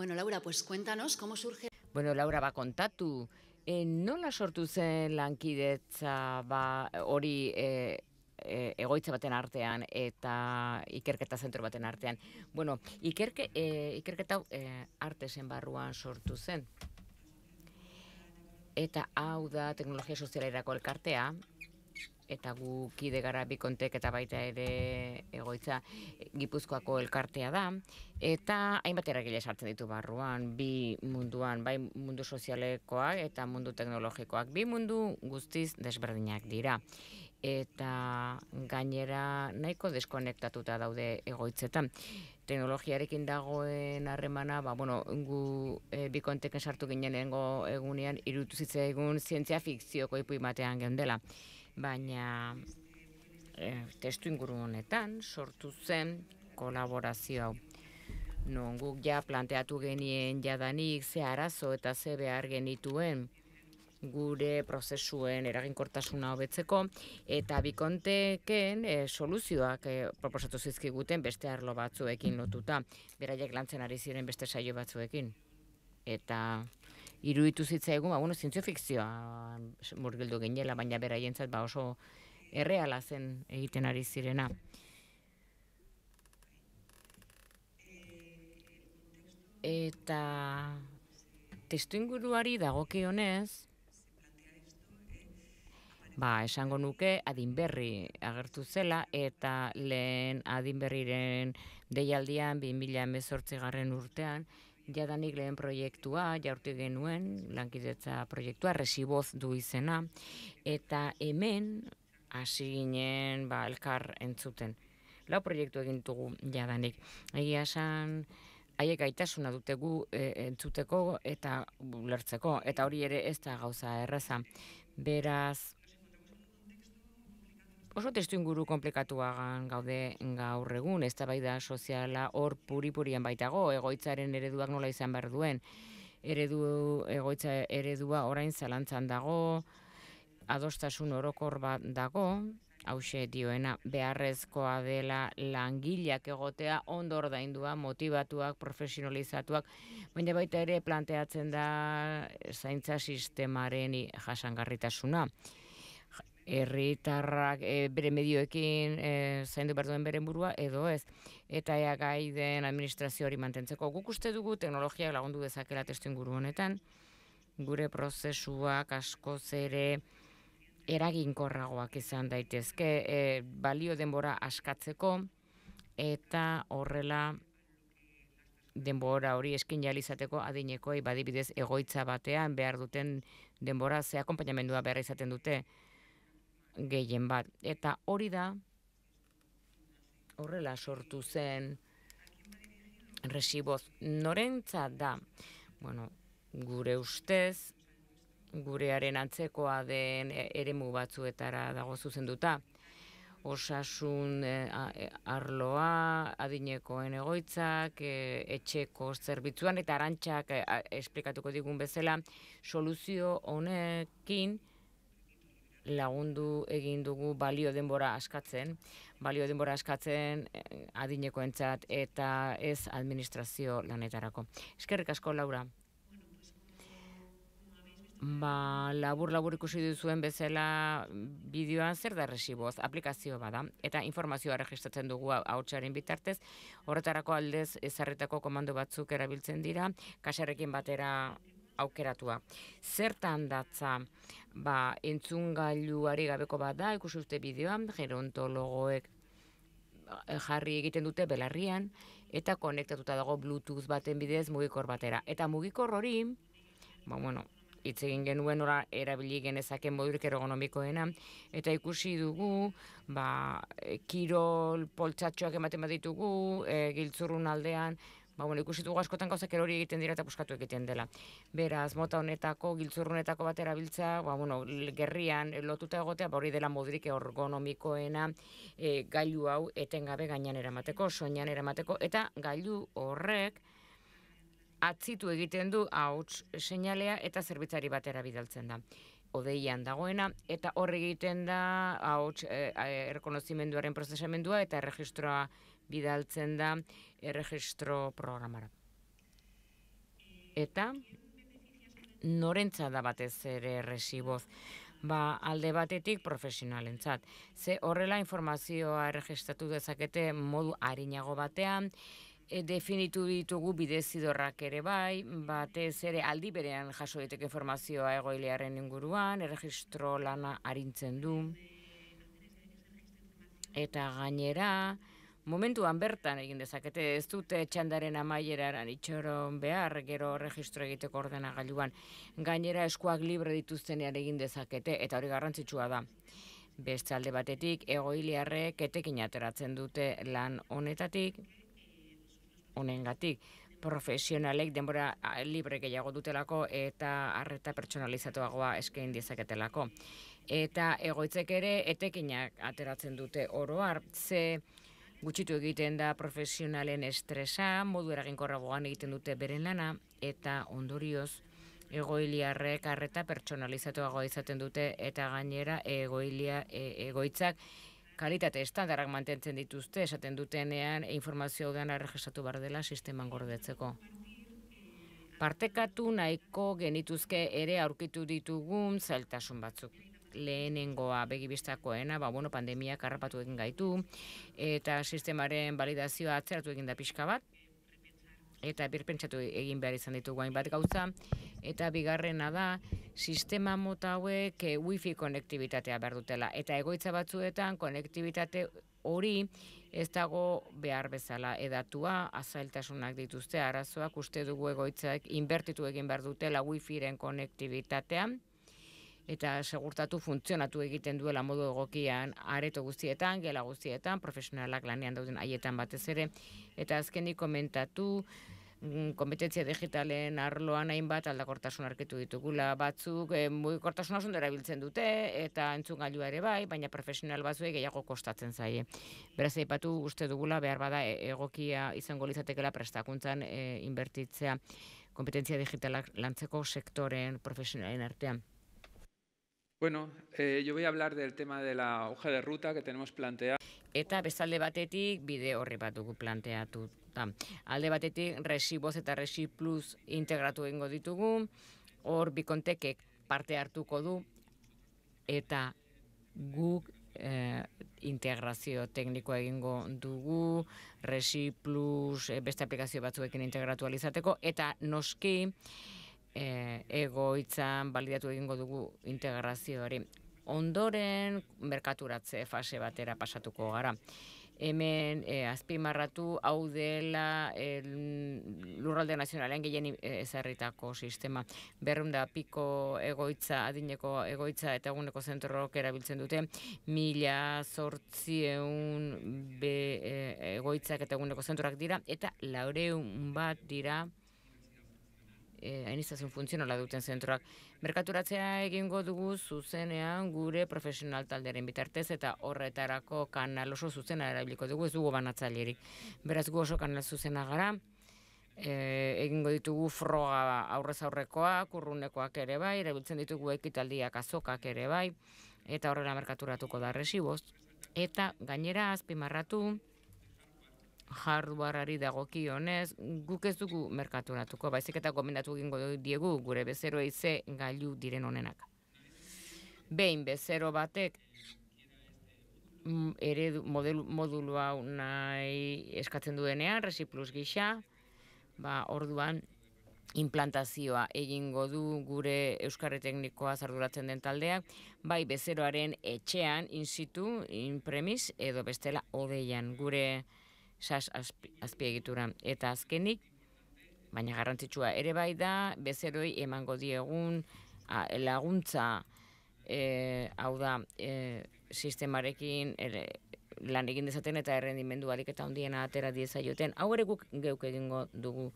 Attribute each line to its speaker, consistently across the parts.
Speaker 1: Bueno, Laura, pues cuéntanos cómo surge... Bueno, Laura, va ba, kontatu, e, nola sortu zen lankidetza ba, hori e, e, egoitza baten artean eta ikerketa zentro baten artean. Bueno, ikerke, ikerketa arte barruan sortu zen. Eta hau da teknologia sozialerako elkartea, eta gu kide gara bikontek eta baita ere egoitza Gipuzkoako elkartea da eta hainbat eragile sartzen ditu barruan bi munduan bai mundu sozialekoak eta mundu teknologikoak bi mundu guztiz desberdinak dira eta gainera nahiko deskonektatuta daude egoitzetan teknologiarekin dagoen harremana, ba, bueno, ingu e, eh, bikonteken sartu ginen egunean, irutu zitzaigun zientzia fikzioko ipuimatean geondela. dela baina e, testu inguru honetan sortu zen kolaborazio hau. Non guk ja planteatu genien jadanik ze arazo eta ze behar genituen gure prozesuen eraginkortasuna hobetzeko eta bikonteken eh, soluzioak eh, proposatu zizkiguten beste arlo batzuekin lotuta, beraiek lantzen ari ziren beste saio batzuekin eta iruditu zitzaigun, ba, bueno, zintzio fikzioa murgildu ginela, baina beraientzat ba oso erreala zen egiten ari zirena. Eta testu inguruari dagokionez, ba, esango nuke adinberri agertu zela eta lehen adinberriren deialdian 2018 garren urtean jadanik lehen proiektua, jaurti genuen, lankidetza proiektua, resiboz du izena, eta hemen hasi ginen ba, elkar entzuten. Lau proiektu egin dugu jadanik. Egia esan, haiek gaitasuna dutegu e, entzuteko eta lertzeko, eta hori ere ez da gauza erraza. Beraz, Oso testu inguru komplekatuagan gaude gaur egun, ez da da soziala hor puri-purian baitago, egoitzaren ereduak nola izan behar duen, Eredu, egoitza eredua orain zalantzan dago, adostasun orokor bat dago, hause dioena beharrezkoa dela langileak egotea, ondo ordaindua, motivatuak, profesionalizatuak, baina baita ere planteatzen da zaintza sistemaren jasangarritasuna erritarrak eh, bere medioekin e, zaindu behar duen bere burua, edo ez, eta ea gai den administrazio hori mantentzeko. Guk uste dugu teknologiak lagundu dezakela testu inguru honetan, gure prozesuak asko zere eraginkorragoak izan daitezke, e, balio denbora askatzeko, eta horrela denbora hori eskin jalizateko adinekoi badibidez egoitza batean behar duten denbora ze akompainamendua behar izaten dute gehien bat. Eta hori da, horrela sortu zen, resiboz, norentza da, bueno, gure ustez, gurearen antzekoa den e, eremu batzuetara dago zuzenduta. Osasun e, e, arloa, adinekoen egoitzak, etxeko zerbitzuan, eta arantxak esplikatuko digun bezala, soluzio honekin, lagundu egin dugu balio denbora askatzen, balio denbora askatzen eh, adinekoentzat eta ez administrazio lanetarako. Eskerrik asko, Laura. Ba, labur labur ikusi duzuen bezala bideoan zer da resiboz, aplikazio bada, eta informazioa registratzen dugu hautsaren bitartez, horretarako aldez ezarretako komando batzuk erabiltzen dira, kasarekin batera aukeratua. Zertan datza, ba, entzun gailuari gabeko bat da, ikusi uste bideoan, gerontologoek eh, jarri egiten dute belarrian, eta konektatuta dago Bluetooth baten bidez mugikor batera. Eta mugikor hori, ba, bueno, hitz egin genuen ora erabili genezaken modurik ergonomikoena eta ikusi dugu ba kirol poltsatxoak ematen baditugu e, giltzurrun aldean ba, bueno, ikusi askotan gauzak erori egiten dira eta buskatu egiten dela. Beraz, mota honetako, giltzurrunetako bat erabiltza, ba, bueno, gerrian lotuta egotea, ba, hori dela modrik ergonomikoena e, gailu hau etengabe gainan eramateko, soinan eramateko, eta gailu horrek, atzitu egiten du hauts seinalea eta zerbitzari batera bidaltzen da odeian dagoena, eta horre egiten da, hau, e, erkonozimenduaren prozesamendua, eta erregistroa bidaltzen da erregistro programara. Eta norentza da batez ere erresiboz. Ba, alde batetik profesionalentzat. Ze horrela informazioa erregistratu dezakete modu arinago batean, e, definitu ditugu bidezidorrak ere bai, batez ere aldi berean jaso diteke informazioa egoilearen inguruan, erregistro lana arintzen du. Eta gainera, momentuan bertan egin dezakete, ez dute txandaren amaieraran itxoron behar, gero registro egiteko ordena gainera eskuak libre dituztenean egin dezakete, eta hori garrantzitsua da. Beste alde batetik, egoiliarrek etekin ateratzen dute lan honetatik, honengatik, profesionalek denbora libre gehiago dutelako eta harreta pertsonalizatuagoa eskain dezaketelako. Eta egoitzek ere etekinak ateratzen dute oro har ze gutxitu egiten da profesionalen estresa, modu eraginkorragoan egiten dute beren lana, eta ondorioz, egoiliarrek arreta pertsonalizatuagoa izaten dute, eta gainera egoilia, e, egoitzak kalitate estandarrak mantentzen dituzte, esaten dutenean informazio gehan arregistatu bar dela sisteman gordetzeko. Partekatu nahiko genituzke ere aurkitu ditugun zailtasun batzuk lehenengoa begibistakoena, ba, bueno, pandemia karrapatu egin gaitu, eta sistemaren validazioa atzeratu egin da pixka bat, eta birpentsatu egin behar izan ditu guain bat gauza, eta bigarrena da, sistema mota hauek eh, wifi konektibitatea behar dutela, eta egoitza batzuetan konektibitate hori ez dago behar bezala edatua, azaltasunak dituzte arazoak uste dugu egoitzak inbertitu egin behar dutela wifiren konektibitatean, eta segurtatu funtzionatu egiten duela modu egokian areto guztietan, gela guztietan, profesionalak lanean dauden haietan batez ere, eta azkenik komentatu, mm, kompetentzia digitalen arloan hainbat aldakortasun arketu ditugula batzuk e, mugikortasun erabiltzen dute eta entzun ere bai, baina profesional batzuei gehiago kostatzen zaie. Beraz, aipatu uste dugula behar bada e, egokia izango lizatekela prestakuntzan e, inbertitzea kompetentzia digitalak lantzeko sektoren profesionalen artean. Bueno, eh, yo voy a hablar del tema de la hoja de ruta que tenemos planteada. Eta bezalde batetik, bide horri bat dugu planteatu. Alde batetik, resiboz eta resipluz integratu egin ditugu, hor bikontekek parte hartuko du, eta guk eh, integrazio teknikoa egin dugu resipluz, eh, beste aplikazio batzuekin integratu alizateko, eta noski, e, egoitzan baliatu egingo dugu integrazio hori. Ondoren merkaturatze fase batera pasatuko gara. Hemen e, azpimarratu hau dela e, lurralde nazionalen gehien e, ezarritako sistema. Berrunda piko egoitza, adineko egoitza eta eguneko zentrorok erabiltzen dute. Mila sortzi egoitzak eta eguneko zentrorak dira. Eta laureun bat dira e, eh, ainiztasun funtzionala duten zentroak. Merkaturatzea egingo dugu zuzenean gure profesional talderen bitartez eta horretarako kanal oso zuzena erabiliko dugu ez dugu banatzailerik. Beraz gu oso kanal zuzena gara, e, egingo ditugu froga aurrez aurrekoak, urrunekoak ere bai, erabiltzen ditugu ekitaldiak azokak ere bai, eta horrela merkaturatuko da resiboz. Eta gainera azpimarratu, hardwareari dagoki honez, guk ez dugu merkaturatuko, baizik eta gomendatu egingo diegu gure bezero ze gailu diren honenak. Behin bezero batek, mm, ere modelu, hau nahi eskatzen duenean, resi plus gisa, ba, orduan implantazioa egingo du gure Euskarri Teknikoa zarduratzen den taldea, bai bezeroaren etxean, in situ, in premis, edo bestela odeian gure sas azpiegitura eta azkenik baina garrantzitsua ere bai da bezeroi emango diegun a, laguntza e, hau da e, sistemarekin lan egin dezaten eta errendimendu adik eta hondiena atera dieza joten hau ere guk geuk egingo dugu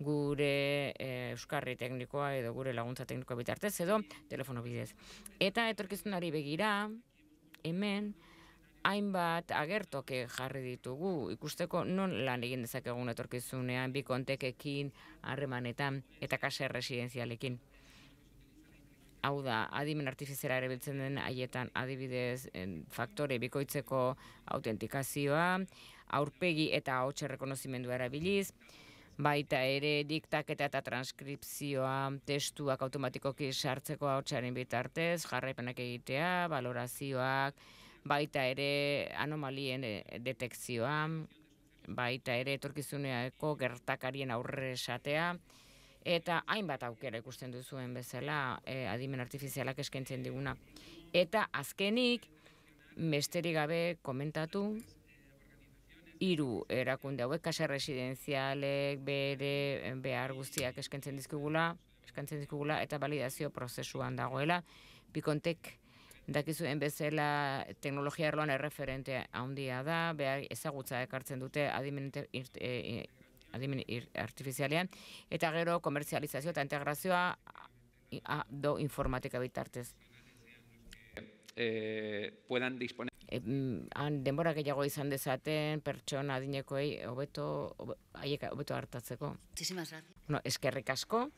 Speaker 1: gure e, euskarri teknikoa edo gure laguntza teknikoa bitartez edo telefono bidez eta etorkizunari begira hemen hainbat agertoke jarri ditugu ikusteko non lan egin dezakegun etorkizunean bi kontekekin harremanetan eta kase residenzialekin. Hau da, adimen artifiziera erabiltzen den haietan adibidez en, faktore bikoitzeko autentikazioa, aurpegi eta hautsa rekonozimendua erabiliz, baita ere diktaketa eta transkripzioa testuak automatikoki sartzeko hautsaren bitartez, jarraipenak egitea, valorazioak, baita ere anomalien eh, detekzioa, baita ere etorkizuneako gertakarien aurre esatea, eta hainbat aukera ikusten duzuen bezala e, adimen artifizialak eskentzen diguna. Eta azkenik, mesteri gabe komentatu, hiru erakunde hauek, kasa residenzialek, bere eh, behar guztiak eskentzen dizkugula, eskaintzen dizkugula eta validazio prozesuan dagoela, bikontek dakizuen bezala teknologia erloan erreferente handia da, behar ezagutza ekartzen dute adimen, e, e eta gero komertzializazio eta integrazioa a, do informatika bitartez. Eh, puedan disponer e, mm, han denbora gehiago izan dezaten pertsona adinekoei hobeto haiek hobeto hartatzeko. Muchísimas gracias. No, eskerrik asko.